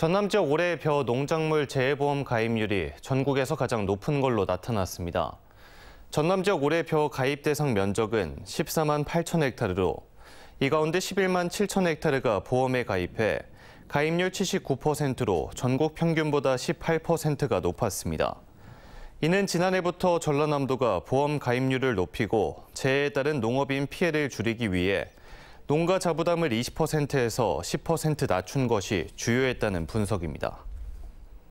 전남 지역 올해 벼 농작물 재해보험 가입률이 전국에서 가장 높은 걸로 나타났습니다. 전남 지역 올해 벼 가입 대상 면적은 14만 8천 헥타르로 이 가운데 11만 7천 헥타르가 보험에 가입해 가입률 79%로 전국 평균보다 18%가 높았습니다. 이는 지난해부터 전라남도가 보험 가입률을 높이고 재해에 따른 농업인 피해를 줄이기 위해 농가 자부담을 20%에서 10% 낮춘 것이 주요했다는 분석입니다.